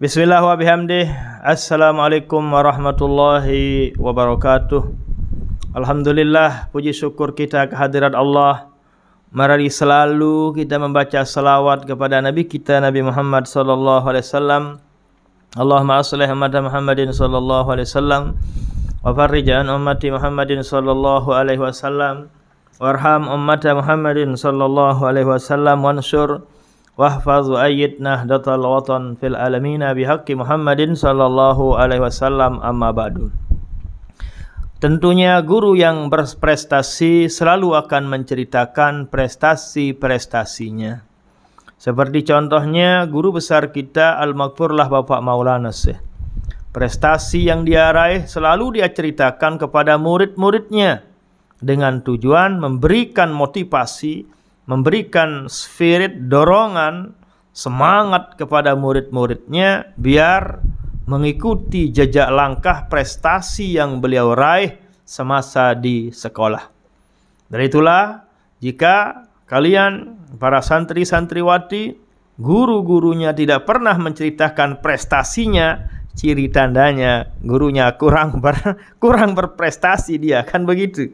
Bismillah wa bihamdih Assalamualaikum warahmatullahi wabarakatuh Alhamdulillah puji syukur kita kehadiran Allah Mari selalu kita membaca salawat kepada Nabi kita Nabi Muhammad sallallahu alaihi wasallam Allahumma aslih umat Muhammadin sallallahu alaihi wasallam wa farrij an ummati Muhammadin sallallahu alaihi wasallam warham ummata Muhammadin sallallahu alaihi wasallam wansur wa واحفظ أيدنا نهضة الوطن في العالمين بحق محمد صلى الله عليه وسلم أما بعد Tentunya guru yang berprestasi selalu akan menceritakan prestasi-prestasinya. Seperti contohnya guru besar kita Al-Maghfurlah Bapak Maulana Syekh. Prestasi yang dia raih selalu dia ceritakan kepada murid-muridnya dengan tujuan memberikan motivasi memberikan spirit dorongan semangat kepada murid-muridnya biar mengikuti jejak langkah prestasi yang beliau raih semasa di sekolah. Dari itulah jika kalian para santri-santriwati guru-gurunya tidak pernah menceritakan prestasinya, ciri tandanya gurunya kurang ber, kurang berprestasi dia kan begitu.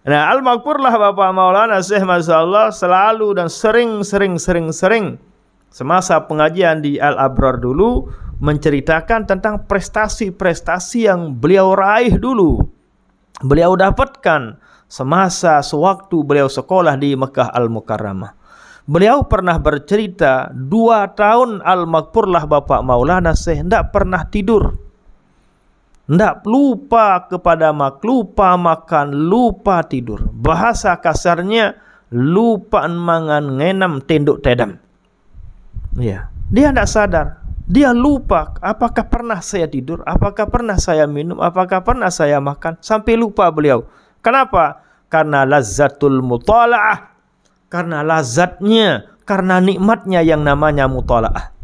Nah, Al-Makfurlah Bapak Maulana Syekh Masya Allah selalu dan sering-sering-sering-sering semasa pengajian di Al-Abrar dulu menceritakan tentang prestasi-prestasi yang beliau raih dulu. Beliau dapatkan semasa sewaktu beliau sekolah di Mekah Al-Mukarramah. Beliau pernah bercerita dua tahun Al-Makfurlah Bapak Maulana Syekh tidak pernah tidur ndak lupa kepada mak, lupa makan, lupa tidur. Bahasa kasarnya lupa mangan ngenam tenduk tedam. Ya, dia tidak sadar. Dia lupa apakah pernah saya tidur, apakah pernah saya minum, apakah pernah saya makan. Sampai lupa beliau. Kenapa? Karena lazatul mutala'ah. Karena lazatnya, karena nikmatnya yang namanya mutala'ah.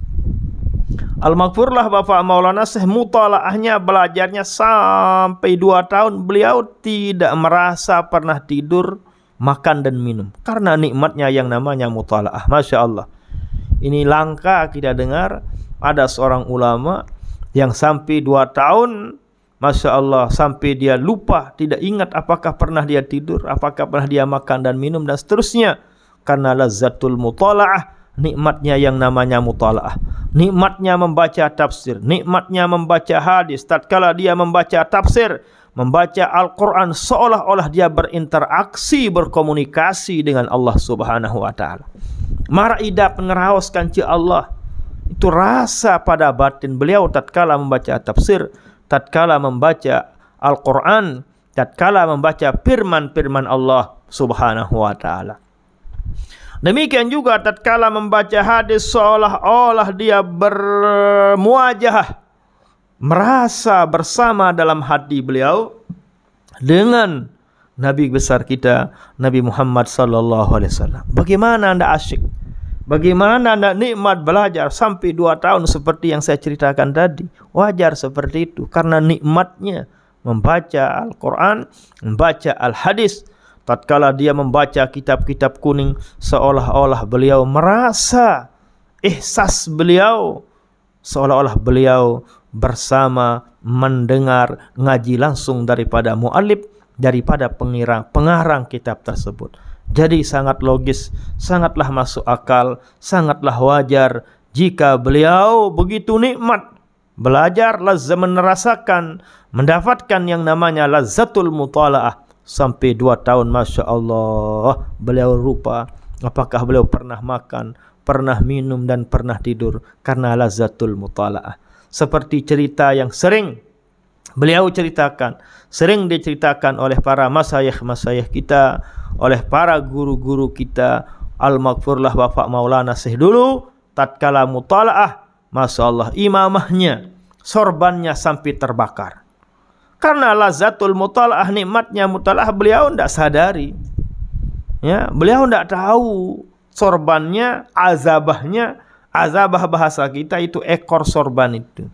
Al-Maghfurlah Bapak Maulana Syekh mutalaahnya belajarnya sampai 2 tahun beliau tidak merasa pernah tidur, makan dan minum karena nikmatnya yang namanya mutalaah. Masya Allah. Ini langka kita dengar ada seorang ulama yang sampai 2 tahun Masya Allah sampai dia lupa tidak ingat apakah pernah dia tidur, apakah pernah dia makan dan minum dan seterusnya karena lazatul mutalaah nikmatnya yang namanya mutalaah nikmatnya membaca tafsir nikmatnya membaca hadis tatkala dia membaca tafsir membaca Al-Qur'an seolah-olah dia berinteraksi berkomunikasi dengan Allah Subhanahu wa taala mara idap ngeraoskan ci Allah itu rasa pada batin beliau tatkala membaca tafsir tatkala membaca Al-Qur'an tatkala membaca firman-firman Allah Subhanahu wa taala Demikian juga tatkala membaca hadis seolah-olah dia bermuajah merasa bersama dalam hati beliau dengan Nabi besar kita Nabi Muhammad sallallahu alaihi wasallam. Bagaimana Anda asyik? Bagaimana Anda nikmat belajar sampai dua tahun seperti yang saya ceritakan tadi? Wajar seperti itu karena nikmatnya membaca Al-Qur'an, membaca Al-Hadis, tatkala dia membaca kitab-kitab kuning seolah-olah beliau merasa ihsas beliau seolah-olah beliau bersama mendengar ngaji langsung daripada muallif daripada pengirang pengarang kitab tersebut. Jadi sangat logis, sangatlah masuk akal, sangatlah wajar jika beliau begitu nikmat belajar lazat merasakan mendapatkan yang namanya lazatul mutalaah sampai dua tahun Masya Allah beliau rupa apakah beliau pernah makan pernah minum dan pernah tidur karena lazatul mutala'ah seperti cerita yang sering beliau ceritakan sering diceritakan oleh para masayih-masayih kita oleh para guru-guru kita al-maghfurlah bapak maulana sih dulu tatkala mutala'ah Masya Allah imamahnya sorbannya sampai terbakar Karena lazatul mutalah nikmatnya mutalah beliau tidak sadari. Ya, beliau tidak tahu sorbannya, azabahnya, azabah bahasa kita itu ekor sorban itu.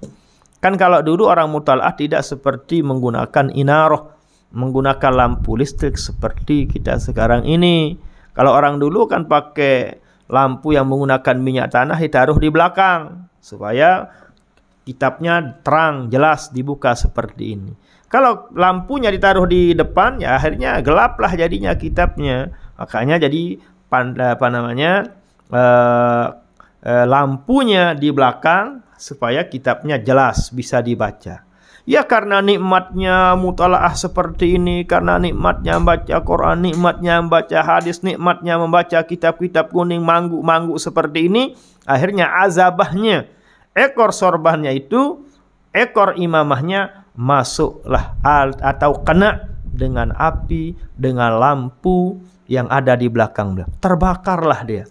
Kan kalau dulu orang mutalah tidak seperti menggunakan inaroh, menggunakan lampu listrik seperti kita sekarang ini. Kalau orang dulu kan pakai lampu yang menggunakan minyak tanah ditaruh di belakang supaya kitabnya terang jelas dibuka seperti ini. Kalau lampunya ditaruh di depan, ya akhirnya gelaplah jadinya kitabnya. Makanya jadi apa namanya eh, uh, lampunya di belakang supaya kitabnya jelas bisa dibaca. Ya karena nikmatnya mutalaah seperti ini, karena nikmatnya membaca Quran, nikmatnya membaca hadis, nikmatnya membaca kitab-kitab kuning mangguk-mangguk seperti ini, akhirnya azabahnya ekor sorbahnya itu ekor imamahnya masuklah atau kena dengan api, dengan lampu yang ada di belakang beliau. Terbakarlah dia.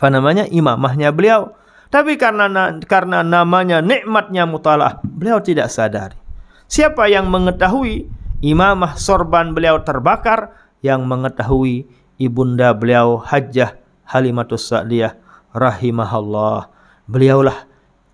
Apa namanya? Imamahnya beliau. Tapi karena karena namanya nikmatnya mutalah, beliau tidak sadari. Siapa yang mengetahui imamah sorban beliau terbakar, yang mengetahui ibunda beliau Hajjah Halimatus Sa'diyah rahimahallah. Beliaulah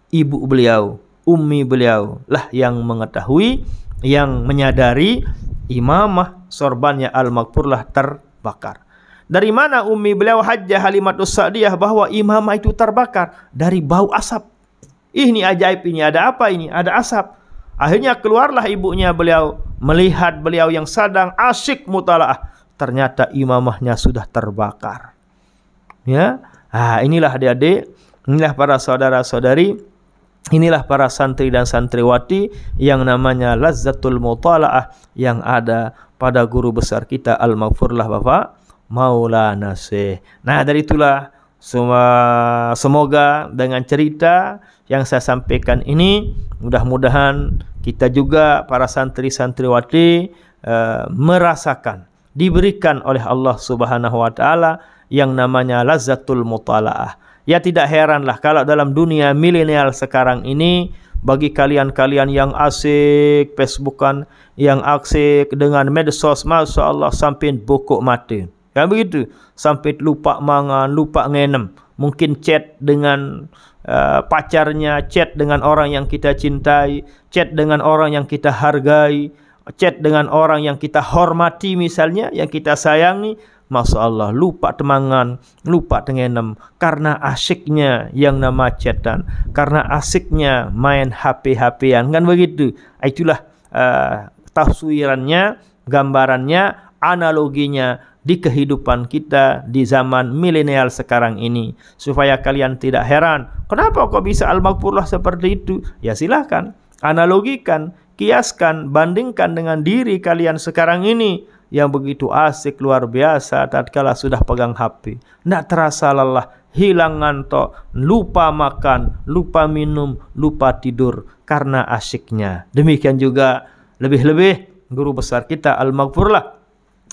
ibu beliau ummi beliau lah yang mengetahui yang menyadari imamah sorbannya al-makfur lah terbakar. Dari mana ummi beliau hajjah halimatus sa'diyah bahwa imamah itu terbakar? Dari bau asap. Ini ajaib ini, ada apa ini? Ada asap. Akhirnya keluarlah ibunya beliau melihat beliau yang sedang asyik mutalaah. Ternyata imamahnya sudah terbakar. Ya. Ah, inilah adik-adik, inilah para saudara-saudari Inilah para santri dan santriwati yang namanya lazzatul mutala'ah yang ada pada guru besar kita Al-Maghfurlah Bapak Maulana Syekh. Nah, dari itulah semua semoga dengan cerita yang saya sampaikan ini mudah-mudahan kita juga para santri santriwati eh, merasakan diberikan oleh Allah Subhanahu wa taala yang namanya lazzatul mutalaah Ya tidak heranlah kalau dalam dunia milenial sekarang ini bagi kalian-kalian yang asik Facebookan, yang asik dengan medsos, masya Allah sampai bokok mati. Ya begitu, sampai lupa mangan, lupa ngenem. Mungkin chat dengan uh, pacarnya, chat dengan orang yang kita cintai, chat dengan orang yang kita hargai, chat dengan orang yang kita hormati misalnya, yang kita sayangi, Masya Allah lupa temangan, lupa tengenem karena asiknya yang nama chatan, karena asiknya main HP-HPan kan begitu. Ah, itulah uh, tafsirannya, gambarannya, analoginya di kehidupan kita di zaman milenial sekarang ini supaya kalian tidak heran kenapa kok bisa al-maghfurlah seperti itu ya silahkan analogikan kiaskan bandingkan dengan diri kalian sekarang ini yang begitu asik luar biasa tatkala sudah pegang HP. Tidak terasa lelah, hilang ngantuk, lupa makan, lupa minum, lupa tidur karena asyiknya. Demikian juga lebih-lebih guru besar kita Al-Maghfurlah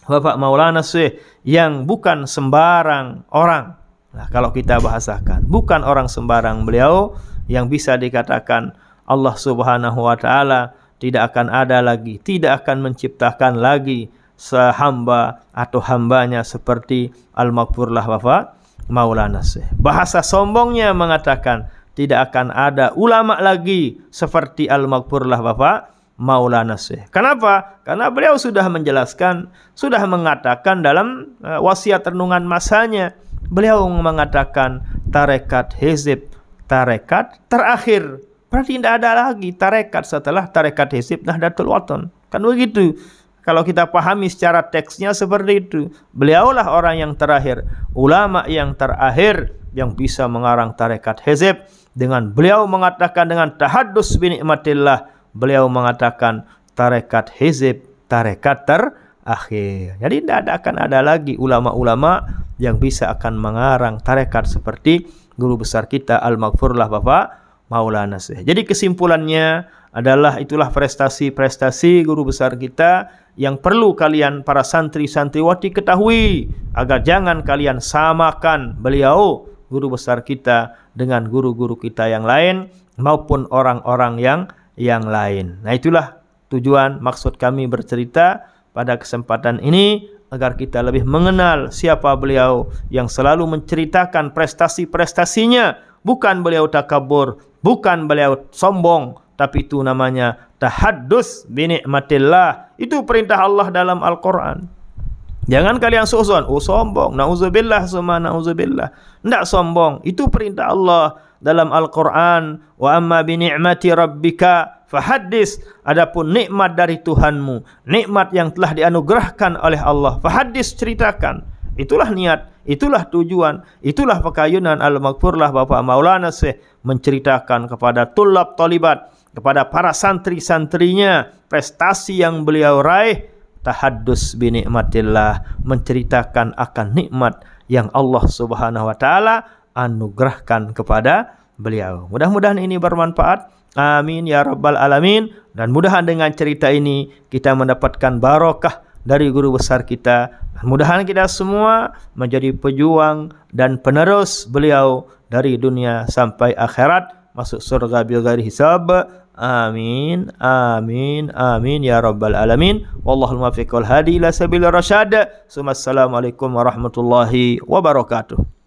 Bapak Maulana Syekh yang bukan sembarang orang. Nah, kalau kita bahasakan, bukan orang sembarang beliau yang bisa dikatakan Allah Subhanahu wa taala tidak akan ada lagi, tidak akan menciptakan lagi sehamba atau hambanya seperti al makburlah wafat Maulana Syekh. Bahasa sombongnya mengatakan tidak akan ada ulama lagi seperti al makburlah wafat Maulana Syekh. Kenapa? Karena beliau sudah menjelaskan, sudah mengatakan dalam eh, wasiat renungan masanya. Beliau mengatakan tarekat hizib, tarekat terakhir. Berarti tidak ada lagi tarekat setelah tarekat hizib Nahdlatul wathon Kan begitu. Kalau kita pahami secara teksnya seperti itu, beliaulah orang yang terakhir, ulama yang terakhir yang bisa mengarang tarekat Hezib dengan beliau mengatakan dengan tahadus bin imatillah, beliau mengatakan tarekat Hezib tarekat terakhir. Jadi tidak akan ada lagi ulama-ulama yang bisa akan mengarang tarekat seperti guru besar kita Al-Maghfurlah Bapak Maulana Syekh. Jadi kesimpulannya adalah itulah prestasi-prestasi guru besar kita yang perlu kalian para santri-santriwati ketahui agar jangan kalian samakan beliau guru besar kita dengan guru-guru kita yang lain maupun orang-orang yang yang lain. Nah, itulah tujuan maksud kami bercerita pada kesempatan ini agar kita lebih mengenal siapa beliau yang selalu menceritakan prestasi-prestasinya, bukan beliau takabur, bukan beliau sombong, Tapi itu namanya tahaddus binikmatillah. Itu perintah Allah dalam Al-Quran. Jangan kalian susun. Oh sombong. Na'udzubillah summa na'udzubillah. Tidak sombong. Itu perintah Allah dalam Al-Quran. Wa amma binikmati rabbika fahaddis. Adapun nikmat dari Tuhanmu. Nikmat yang telah dianugerahkan oleh Allah. Fahaddis ceritakan. Itulah niat, itulah tujuan, itulah pekayunan Al-Maghfurlah Bapak Maulana Syekh menceritakan kepada tulab talibat kepada para santri-santrinya prestasi yang beliau raih tahaddus bi nikmatillah menceritakan akan nikmat yang Allah Subhanahu wa taala anugerahkan kepada beliau. Mudah-mudahan ini bermanfaat. Amin ya rabbal alamin dan mudahan dengan cerita ini kita mendapatkan barokah dari guru besar kita. Mudahan kita semua menjadi pejuang dan penerus beliau dari dunia sampai akhirat masuk surga bighairi hisab. Amin, amin, amin ya rabbal alamin. Wallahul muwaffiq wal hadi ila sabilir rasyad. Assalamualaikum warahmatullahi wabarakatuh.